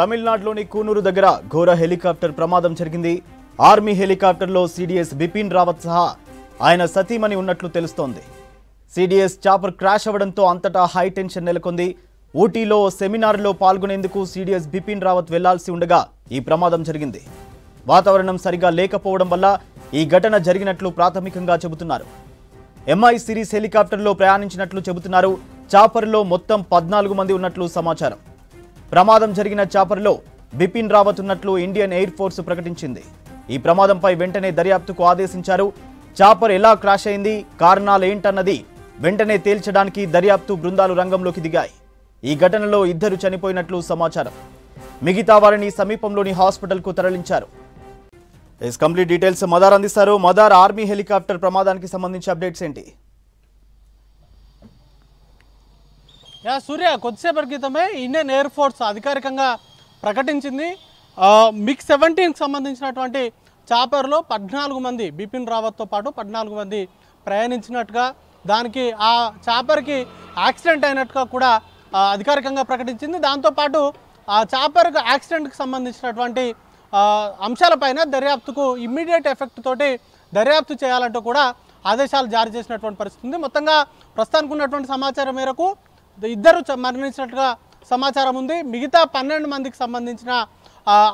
తమిళనాడులోని కూనూరు దగ్గర ఘోర హెలికాప్టర్ ప్రమాదం జరిగింది ఆర్మీ హెలికాప్టర్లో సిడిఎస్ బిపిన్ రావత్ సహా ఆయన సతీమణి ఉన్నట్లు తెలుస్తోంది సిడిఎస్ చాపర్ క్రాష్ అవ్వడంతో అంతటా హై టెన్షన్ నెలకొంది ఊటీలో సెమినార్లో పాల్గొనేందుకు సిడిఎస్ బిపిన్ రావత్ వెళ్లాల్సి ఉండగా ఈ ప్రమాదం జరిగింది వాతావరణం సరిగా లేకపోవడం వల్ల ఈ ఘటన జరిగినట్లు ప్రాథమికంగా చెబుతున్నారు ఎంఐ సిరీస్ హెలికాప్టర్లో ప్రయాణించినట్లు చెబుతున్నారు చాపర్లో మొత్తం పద్నాలుగు మంది ఉన్నట్లు సమాచారం ప్రమాదం జరిగిన చాపర్లో బిపిన్ రావత్ ఉన్నట్లు ఇండియన్ ఎయిర్ ఫోర్స్ ప్రకటించింది ఈ ప్రమాదంపై వెంటనే దర్యాప్తుకు ఆదేశించారు చాపర్ ఎలా క్రాష్ అయింది కారణాలేంటన్నది వెంటనే తేల్చడానికి దర్యాప్తు బృందాలు రంగంలోకి దిగాయి ఈ ఘటనలో ఇద్దరు చనిపోయినట్లు సమాచారం మిగతా వారిని సమీపంలోని హాస్పిటల్కు తరలించారు కంప్లీట్ డీటెయిల్స్ మదార్ అందిస్తారు మదార్ ఆర్మీ హెలికాప్టర్ ప్రమాదానికి సంబంధించి అప్డేట్స్ ఏంటి యా సూర్య కొద్దిసేపటి క్రితమే ఇండియన్ ఎయిర్ ఫోర్స్ అధికారికంగా ప్రకటించింది మిక్ సెవెంటీన్కి సంబంధించినటువంటి చాపర్లో పద్నాలుగు మంది బిపిన్ రావత్తో పాటు పద్నాలుగు మంది ప్రయాణించినట్టుగా దానికి ఆ చాపర్కి యాక్సిడెంట్ అయినట్టుగా కూడా అధికారికంగా ప్రకటించింది దాంతోపాటు ఆ చాపర్కు యాక్సిడెంట్కి సంబంధించినటువంటి అంశాలపైన దర్యాప్తుకు ఇమ్మీడియట్ ఎఫెక్ట్ తోటి దర్యాప్తు చేయాలంటూ కూడా ఆదేశాలు జారీ చేసినటువంటి పరిస్థితి ఉంది మొత్తంగా ప్రస్తుతానికి ఉన్నటువంటి సమాచారం మేరకు ఇద్దరు మరణించినట్టుగా సమాచారం ఉంది మిగతా పన్నెండు మందికి సంబంధించిన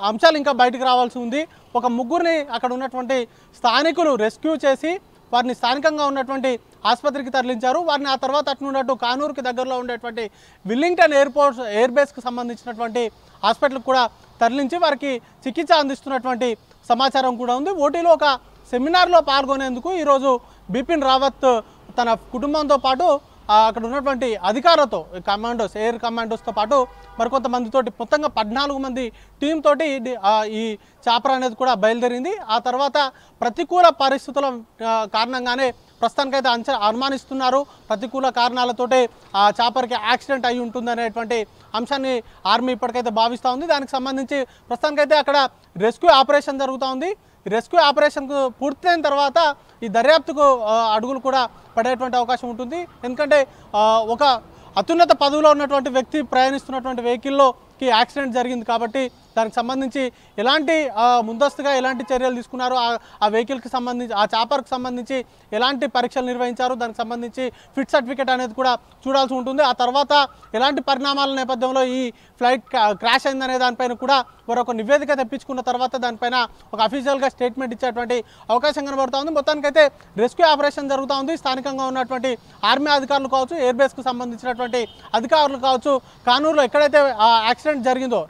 అంశాలు ఇంకా బయటకు రావాల్సి ఉంది ఒక ముగ్గురిని అక్కడ ఉన్నటువంటి స్థానికులు రెస్క్యూ చేసి వారిని స్థానికంగా ఉన్నటువంటి ఆసుపత్రికి తరలించారు వారిని ఆ తర్వాత అట్నున్నట్టు కానూరుకి దగ్గరలో ఉండేటువంటి విల్లింగ్టన్ ఎయిర్పోర్ట్ ఎయిర్ బేస్కి సంబంధించినటువంటి హాస్పిటల్కి కూడా తరలించి వారికి చికిత్స అందిస్తున్నటువంటి సమాచారం కూడా ఉంది ఓటీలో ఒక సెమినార్లో పాల్గొనేందుకు ఈరోజు బిపిన్ రావత్ తన కుటుంబంతో పాటు అక్కడ ఉన్నటువంటి అధికారులతో కమాండోస్ ఎయిర్ కమాండోస్తో పాటు మరికొంతమందితోటి మొత్తంగా పద్నాలుగు మంది టీం తోటి ఈ చేపర అనేది కూడా బయలుదేరింది ఆ తర్వాత ప్రతికూల పరిస్థితుల కారణంగానే ప్రస్తుతానికైతే అంచ అనుమానిస్తున్నారు ప్రతికూల కారణాలతోటే ఆ చాపర్కి యాక్సిడెంట్ అయి ఉంటుందనేటువంటి అంశాన్ని ఆర్మీ ఇప్పటికైతే భావిస్తూ ఉంది దానికి సంబంధించి ప్రస్తుతానికైతే అక్కడ రెస్క్యూ ఆపరేషన్ జరుగుతూ ఉంది రెస్క్యూ ఆపరేషన్కు పూర్తయిన తర్వాత ఈ దర్యాప్తుకు అడుగులు కూడా పడేటువంటి అవకాశం ఉంటుంది ఎందుకంటే ఒక అత్యున్నత పదవిలో ఉన్నటువంటి వ్యక్తి ప్రయాణిస్తున్నటువంటి వెహికల్లోకి యాక్సిడెంట్ జరిగింది కాబట్టి దానికి సంబంధించి ఎలాంటి ముందస్తుగా ఎలాంటి చర్యలు తీసుకున్నారు ఆ వెహికల్కి సంబంధించి ఆ చాపర్కి సంబంధించి ఎలాంటి పరీక్షలు నిర్వహించారు దానికి సంబంధించి ఫిట్ సర్టిఫికేట్ అనేది కూడా చూడాల్సి ఉంటుంది ఆ తర్వాత ఎలాంటి పరిణామాల నేపథ్యంలో ఈ ఫ్లైట్ క్రాష్ అయిందనే దానిపైన కూడా మరొక నివేదిక తెప్పించుకున్న తర్వాత దానిపైన ఒక అఫీషియల్గా స్టేట్మెంట్ ఇచ్చేటువంటి అవకాశం కనబడుతూ ఉంది మొత్తానికైతే రెస్క్యూ ఆపరేషన్ జరుగుతూ ఉంది స్థానికంగా ఉన్నటువంటి ఆర్మీ అధికారులు కావచ్చు ఎయిర్ బేస్కు సంబంధించినటువంటి అధికారులు కావచ్చు కానూరులో ఎక్కడైతే యాక్సిడెంట్ జరిగిందో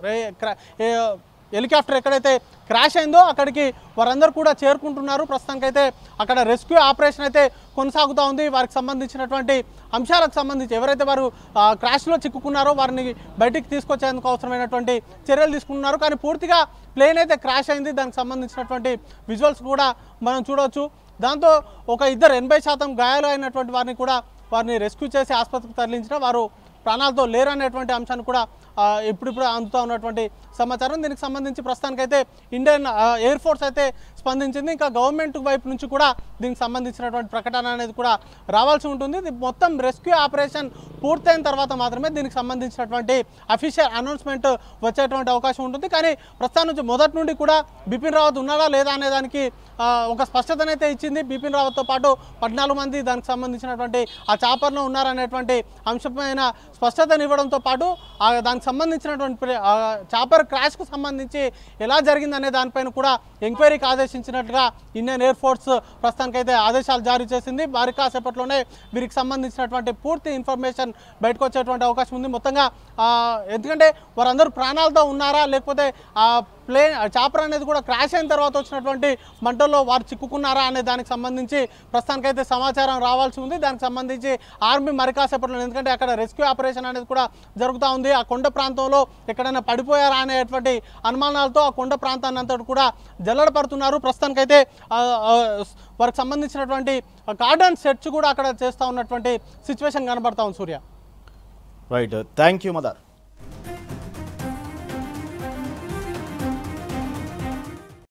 హెలికాప్టర్ ఎక్కడైతే క్రాష్ అయిందో అక్కడికి వారందరూ కూడా చేరుకుంటున్నారు ప్రస్తుతానికైతే అక్కడ రెస్క్యూ ఆపరేషన్ అయితే కొనసాగుతూ ఉంది వారికి సంబంధించినటువంటి అంశాలకు సంబంధించి ఎవరైతే వారు క్రాష్లో చిక్కుకున్నారో వారిని బయటికి తీసుకొచ్చేందుకు అవసరమైనటువంటి చర్యలు తీసుకుంటున్నారు కానీ పూర్తిగా ప్లేన్ అయితే క్రాష్ అయింది దానికి సంబంధించినటువంటి విజువల్స్ కూడా మనం చూడవచ్చు దాంతో ఒక ఇద్దరు ఎనభై శాతం గాయాలు అయినటువంటి వారిని కూడా వారిని రెస్క్యూ చేసి ఆసుపత్రికి తరలించిన వారు ప్రాణాలతో లేరు అనేటువంటి అంశాన్ని కూడా ఇప్పుడిప్పుడు అందుతూ ఉన్నటువంటి సమాచారం దీనికి సంబంధించి ప్రస్తుతానికైతే ఇండియన్ ఎయిర్ ఫోర్స్ అయితే స్పందించింది ఇంకా గవర్నమెంట్ వైపు నుంచి కూడా దీనికి సంబంధించినటువంటి ప్రకటన అనేది కూడా రావాల్సి ఉంటుంది మొత్తం రెస్క్యూ ఆపరేషన్ పూర్తయిన తర్వాత మాత్రమే దీనికి సంబంధించినటువంటి అఫీషియల్ అనౌన్స్మెంట్ వచ్చేటువంటి అవకాశం ఉంటుంది కానీ ప్రస్తుతం నుంచి మొదటి నుండి కూడా బిపిన్ రావత్ ఉన్నాడా లేదా అనే దానికి ఒక స్పష్టతనైతే ఇచ్చింది బిపిన్ రావత్తో పాటు పద్నాలుగు మంది దానికి సంబంధించినటువంటి ఆ చాపర్లో ఉన్నారనేటువంటి అంశమైన స్పష్టతనివ్వడంతో పాటు దానికి సంబంధించినటువంటి చాపర్ క్రాష్కు సంబంధించి ఎలా జరిగిందనే దానిపైన కూడా ఎంక్వైరీకి ఆదేశించినట్లుగా ఇండియన్ ఎయిర్ ఫోర్స్ ప్రస్తుతానికైతే ఆదేశాలు జారీ చేసింది మరి కాసేపట్లోనే వీరికి సంబంధించినటువంటి పూర్తి ఇన్ఫర్మేషన్ బయటకు వచ్చేటువంటి అవకాశం ఉంది మొత్తంగా ఎందుకంటే వారందరూ ప్రాణాలతో ఉన్నారా లేకపోతే ప్లేన్ చాపర్ అనేది కూడా క్రాష్ అయిన తర్వాత వచ్చినటువంటి మంటల్లో వారు చిక్కుకున్నారా అనే దానికి సంబంధించి ప్రస్తుతానికైతే సమాచారం రావాల్సి ఉంది దానికి సంబంధించి ఆర్మీ మరికాసేపట్లో ఎందుకంటే అక్కడ రెస్క్యూ ఆపరేషన్ అనేది కూడా జరుగుతూ ఉంది ఆ కొండ ప్రాంతంలో ఎక్కడైనా పడిపోయారా అనేటువంటి అనుమానాలతో ఆ కొండ ప్రాంతాన్ని అంతటి కూడా జల్లడ పడుతున్నారు ప్రస్తుతానికైతే వారికి సంబంధించినటువంటి గార్డెన్ సెర్చ్ కూడా అక్కడ చేస్తూ ఉన్నటువంటి సిచ్యువేషన్ కనబడతా ఉంది Surya right thank you mother